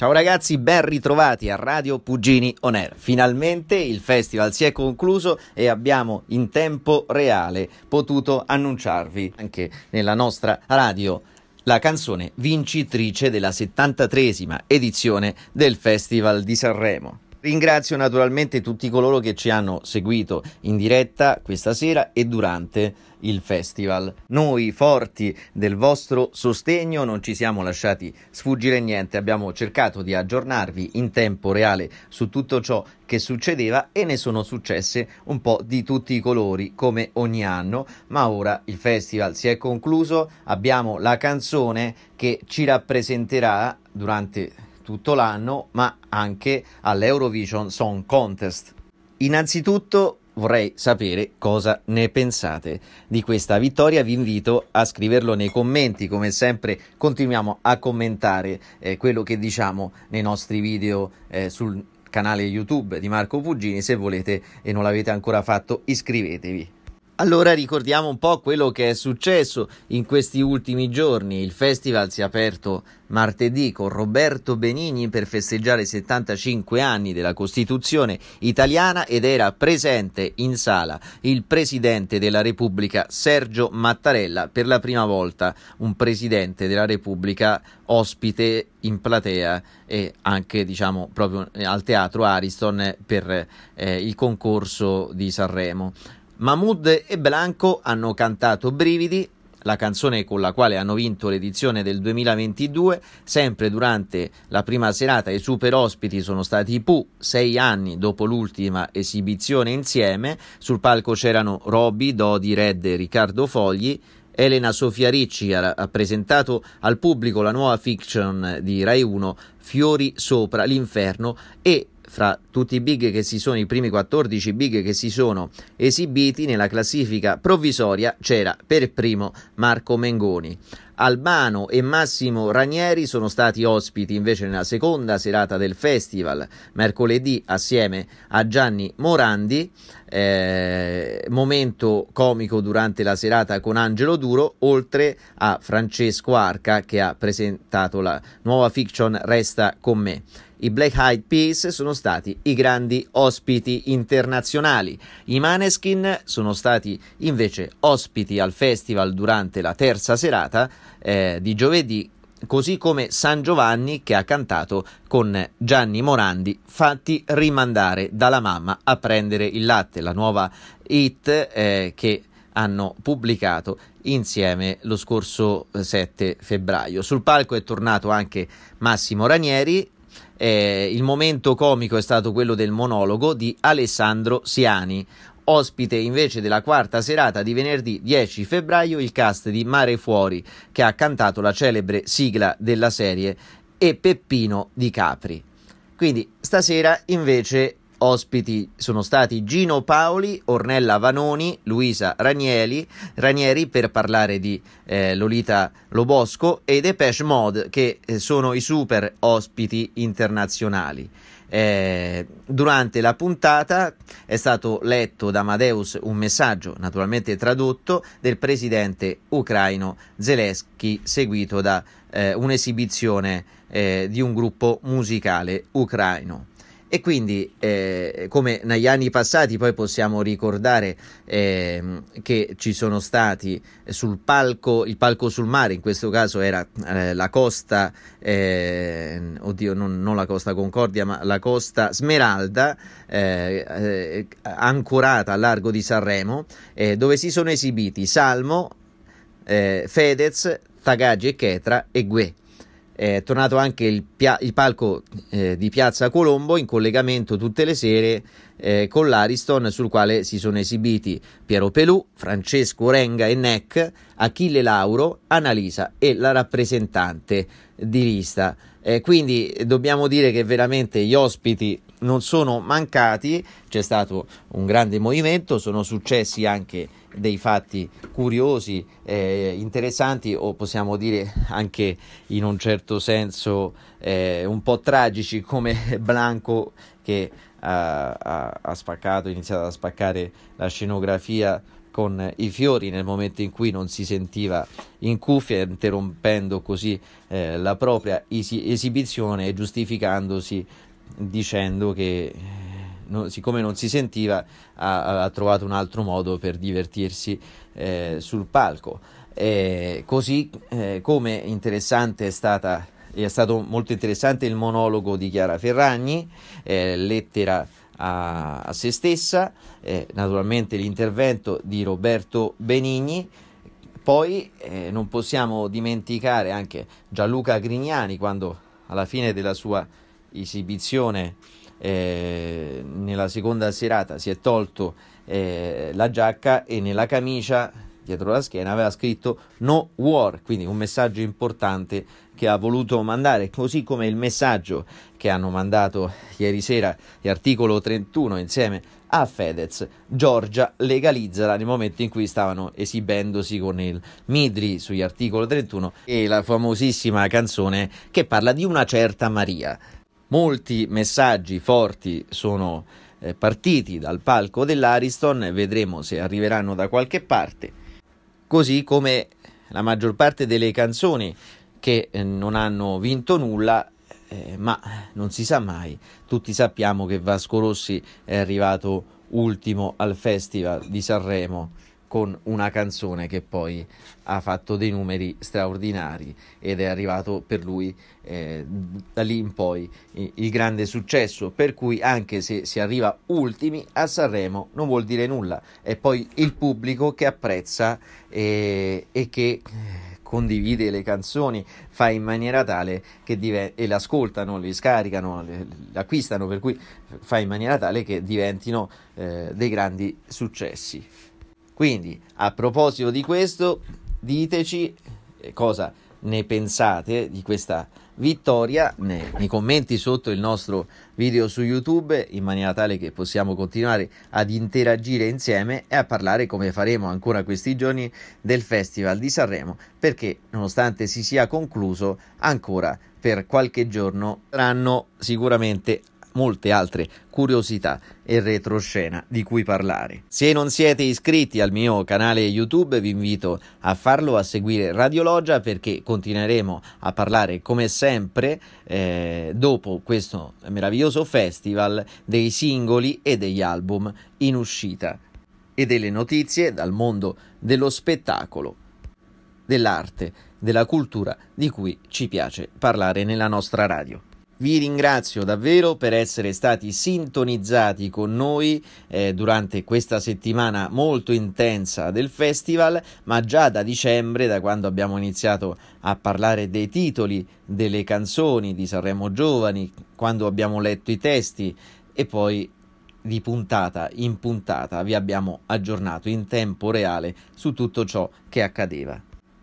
Ciao ragazzi, ben ritrovati a Radio Pugini On Air. Finalmente il festival si è concluso e abbiamo in tempo reale potuto annunciarvi anche nella nostra radio la canzone vincitrice della 73esima edizione del Festival di Sanremo. Ringrazio naturalmente tutti coloro che ci hanno seguito in diretta questa sera e durante il festival. Noi, forti del vostro sostegno, non ci siamo lasciati sfuggire niente, abbiamo cercato di aggiornarvi in tempo reale su tutto ciò che succedeva e ne sono successe un po' di tutti i colori come ogni anno, ma ora il festival si è concluso, abbiamo la canzone che ci rappresenterà durante tutto l'anno, ma anche all'Eurovision Song Contest. Innanzitutto vorrei sapere cosa ne pensate di questa vittoria. Vi invito a scriverlo nei commenti. Come sempre, continuiamo a commentare eh, quello che diciamo nei nostri video eh, sul canale YouTube di Marco Puggini. Se volete e non l'avete ancora fatto, iscrivetevi. Allora ricordiamo un po' quello che è successo in questi ultimi giorni. Il festival si è aperto martedì con Roberto Benigni per festeggiare i 75 anni della Costituzione italiana ed era presente in sala il presidente della Repubblica Sergio Mattarella per la prima volta, un presidente della Repubblica ospite in platea e anche diciamo proprio al teatro Ariston per eh, il concorso di Sanremo. Mahmoud e Blanco hanno cantato Brividi, la canzone con la quale hanno vinto l'edizione del 2022, sempre durante la prima serata i super ospiti sono stati i Pooh, sei anni dopo l'ultima esibizione insieme, sul palco c'erano Robby, Dodi, Red e Riccardo Fogli, Elena Sofia Ricci ha presentato al pubblico la nuova fiction di Rai 1 Fiori sopra l'inferno e fra tutti i big che si sono, i primi 14 big che si sono esibiti nella classifica provvisoria c'era per primo Marco Mengoni. Albano e Massimo Ranieri sono stati ospiti invece nella seconda serata del festival, mercoledì assieme a Gianni Morandi, eh, momento comico durante la serata con Angelo Duro, oltre a Francesco Arca che ha presentato la nuova fiction Resta con me. I Black Eyed Peas sono stati i grandi ospiti internazionali. I Maneskin sono stati invece ospiti al festival durante la terza serata eh, di giovedì, così come San Giovanni che ha cantato con Gianni Morandi, fatti rimandare dalla mamma a prendere il latte, la nuova hit eh, che hanno pubblicato insieme lo scorso 7 eh, febbraio. Sul palco è tornato anche Massimo Ranieri. Eh, il momento comico è stato quello del monologo di Alessandro Siani, Ospite invece della quarta serata di venerdì 10 febbraio il cast di Mare Fuori, che ha cantato la celebre sigla della serie, e Peppino di Capri. Quindi stasera invece ospiti sono stati Gino Paoli, Ornella Vanoni, Luisa Ranieri, Ranieri per parlare di eh, Lolita Lobosco e Depeche Mod che eh, sono i super ospiti internazionali. Eh, durante la puntata è stato letto da Amadeus un messaggio, naturalmente tradotto, del presidente ucraino Zelensky, seguito da eh, un'esibizione eh, di un gruppo musicale ucraino. E quindi, eh, come negli anni passati, poi possiamo ricordare eh, che ci sono stati sul palco, il palco sul mare, in questo caso era eh, la costa, ehm, oddio, non, non, la costa Concordia, ma la costa Smeralda, eh, eh, ancorata al largo di Sanremo, eh, dove si sono esibiti Salmo, Fedez, Tagagi e Chetra e Gue è tornato anche il, pia- il palco eh, di Piazza Colombo in collegamento tutte le sere eh, con l'Ariston sul quale si sono esibiti Piero Pelù, Francesco Renga e Neck, Achille Lauro, Annalisa e la rappresentante di lista. Eh, quindi dobbiamo dire che veramente gli ospiti non sono mancati, c'è stato un grande movimento, sono successi anche dei fatti curiosi, eh, interessanti o possiamo dire anche in un certo senso eh, un po' tragici come Blanco che ha, ha, ha spaccato, iniziato a spaccare la scenografia con i fiori nel momento in cui non si sentiva in cuffia, interrompendo così eh, la propria esibizione e giustificandosi dicendo che eh, no, siccome non si sentiva ha, ha, trovato un altro modo per divertirsi eh, sul palco. Eh, così eh, come interessante è stata è stato molto interessante il monologo di Chiara Ferragni, eh, lettera a, a, se stessa, eh, naturalmente l'intervento di Roberto Benigni, poi eh, non possiamo dimenticare anche Gianluca Grignani quando alla fine della sua esibizione eh, nella seconda serata si è tolto eh, la giacca e nella camicia dietro la schiena aveva scritto no war, quindi un messaggio importante che ha voluto mandare, così come il messaggio che hanno mandato ieri sera gli articolo 31 insieme a Fedez, Giorgia legalizzala nel momento in cui stavano esibendosi con il Midri sugli articolo 31 e la famosissima canzone che parla di una certa Maria. Molti messaggi forti sono eh, partiti dal palco dell'Ariston, vedremo se arriveranno da qualche parte, così come la maggior parte delle canzoni che eh, non hanno vinto nulla, eh, ma non si sa mai, tutti sappiamo che Vasco Rossi è arrivato ultimo al Festival di Sanremo con una canzone che poi ha fatto dei numeri straordinari ed è arrivato per lui eh, da lì in poi il grande successo, per cui anche se si arriva ultimi a Sanremo non vuol dire nulla, è poi il pubblico che apprezza eh, e che eh, condivide le canzoni, fa in maniera tale che div- e le ascoltano, le scaricano, le, le, acquistano, per cui fa in maniera tale che diventino eh, dei grandi successi. Quindi, a proposito di questo, diteci eh, cosa ne pensate di questa vittoria nei, commenti sotto il nostro video su YouTube in maniera tale che possiamo continuare ad interagire insieme e a parlare come faremo ancora questi giorni del Festival di Sanremo perché nonostante si sia concluso ancora per qualche giorno saranno sicuramente molte altre curiosità e retroscena di cui parlare. Se non siete iscritti al mio canale YouTube vi invito a farlo, a seguire Radiologia perché continueremo a parlare come sempre eh, dopo questo meraviglioso festival dei singoli e degli album in uscita e delle notizie dal mondo dello spettacolo, dell'arte, della cultura di cui ci piace parlare nella nostra radio. Vi ringrazio davvero per essere stati sintonizzati con noi eh, durante questa settimana molto intensa del festival, ma già da dicembre, da quando abbiamo iniziato a parlare dei titoli delle canzoni di Sanremo Giovani, quando abbiamo letto i testi e poi di puntata in puntata vi abbiamo aggiornato in tempo reale su tutto ciò che accadeva.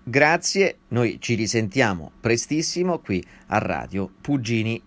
Grazie, noi ci risentiamo prestissimo qui a Radio Pugini.